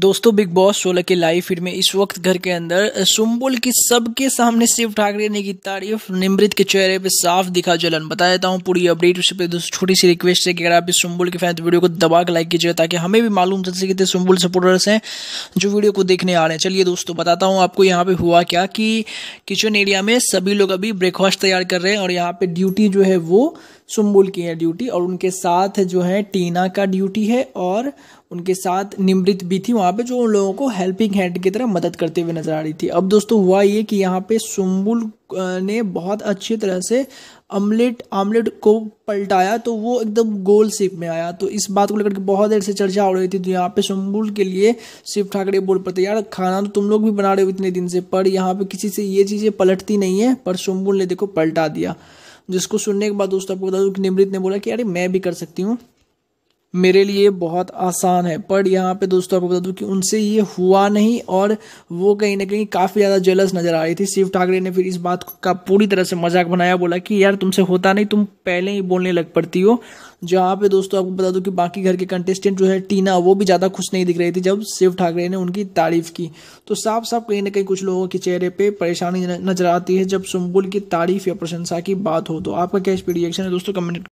दोस्तों big boss सोलह के लाइव फीड में इस वक्त घर के अंदर सुम्बुल की सबके सामने शिव ठाकरे ने की तारीफ निमृत के चेहरे पे साफ दिखा जलन बता देता हूँ पूरी अपडेट उस पर छोटी सी रिक्वेस्ट है कि अगर आप इस सुम्बुल के फैन तो वीडियो को दबा के लाइक कीजिएगा ताकि हमें भी मालूम चल सके सुम्बुल सपोर्टर्स हैं जो वीडियो को देखने आ रहे हैं चलिए दोस्तों बताता हूँ आपको यहाँ पर हुआ क्या कि किचन एरिया में सभी लोग अभी ब्रेकफास्ट तैयार कर रहे हैं और यहाँ पर ड्यूटी जो है वो सुम्बुल की है ड्यूटी और उनके साथ जो है टीना का ड्यूटी है और उनके साथ निमृत भी थी वहाँ पे जो उन लोगों को हेल्पिंग हैंड की तरह मदद करते हुए नजर आ रही थी अब दोस्तों हुआ ये कि यहाँ पे सुम्बुल ने बहुत अच्छी तरह से अमलेट आमलेट को पलटाया तो वो एकदम गोल शिप में आया तो इस बात को लेकर के बहुत देर से चर्चा हो रही थी तो यहाँ पे सुम्बुल के लिए शिव ठाकरे बोल पड़ते यार खाना तो तुम लोग भी बना रहे हो इतने दिन से पर यहाँ पे किसी से ये चीज़ें पलटती नहीं है पर सुम्बुल ने देखो पलटा दिया जिसको सुनने के बाद दोस्तों आपको बता दूँ कि निमृत ने बोला कि अरे मैं भी कर सकती हूँ मेरे लिए बहुत आसान है पर यहाँ पे दोस्तों आपको बता दूँ कि उनसे ये हुआ नहीं और वो कहीं ना कहीं काफ़ी ज़्यादा जेलस नज़र आ रही थी शिव ठाकरे ने फिर इस बात का पूरी तरह से मजाक बनाया बोला कि यार तुमसे होता नहीं तुम पहले ही बोलने लग पड़ती हो जहाँ पे दोस्तों आपको बता दूँ कि बाकी घर के कंटेस्टेंट जो है टीना वो भी ज़्यादा खुश नहीं दिख रही थी जब शिव ठाकरे ने उनकी तारीफ की तो साफ साफ कहीं ना कहीं कुछ लोगों के चेहरे पर परेशानी नजर आती है जब सुम्बुल की तारीफ या प्रशंसा की बात हो तो आपका क्या इस रिएक्शन है दोस्तों कमेंट